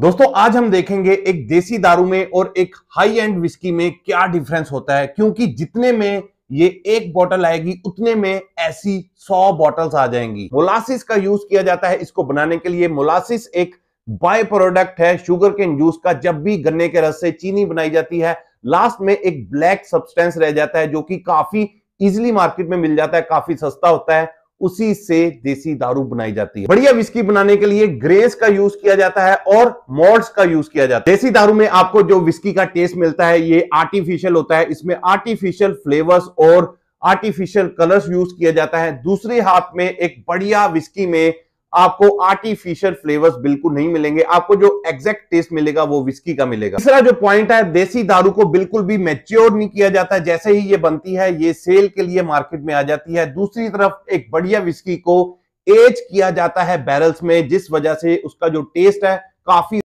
दोस्तों आज हम देखेंगे एक देसी दारू में और एक हाई एंड विस्की में क्या डिफरेंस होता है क्योंकि जितने में ये एक बोतल आएगी उतने में ऐसी 100 बॉटल्स आ जाएंगी मोलासिस का यूज किया जाता है इसको बनाने के लिए मोलासिस एक बाय प्रोडक्ट है शुगर केन जूस का जब भी गन्ने के रस से चीनी बनाई जाती है लास्ट में एक ब्लैक सब्सटेंस रह जाता है जो कि काफी इजिली मार्केट में मिल जाता है काफी सस्ता होता है उसी से देसी दारू बनाई जाती है बढ़िया विस्की बनाने के लिए ग्रेस का यूज किया जाता है और मॉल्ट्स का यूज किया जाता है देसी दारू में आपको जो विस्की का टेस्ट मिलता है ये आर्टिफिशियल होता है इसमें आर्टिफिशियल फ्लेवर्स और आर्टिफिशियल कलर्स यूज किया जाता है दूसरे हाथ में एक बढ़िया विस्की में आपको आर्टिफिशियल फ्लेवर्स बिल्कुल नहीं मिलेंगे आपको जो एग्जैक्ट टेस्ट मिलेगा वो विस्की का मिलेगा तीसरा जो पॉइंट है देसी दारू को बिल्कुल भी मैच्योर नहीं किया जाता है जैसे ही ये बनती है ये सेल के लिए मार्केट में आ जाती है दूसरी तरफ एक बढ़िया विस्की को एज किया जाता है बैरल्स में जिस वजह से उसका जो टेस्ट है काफी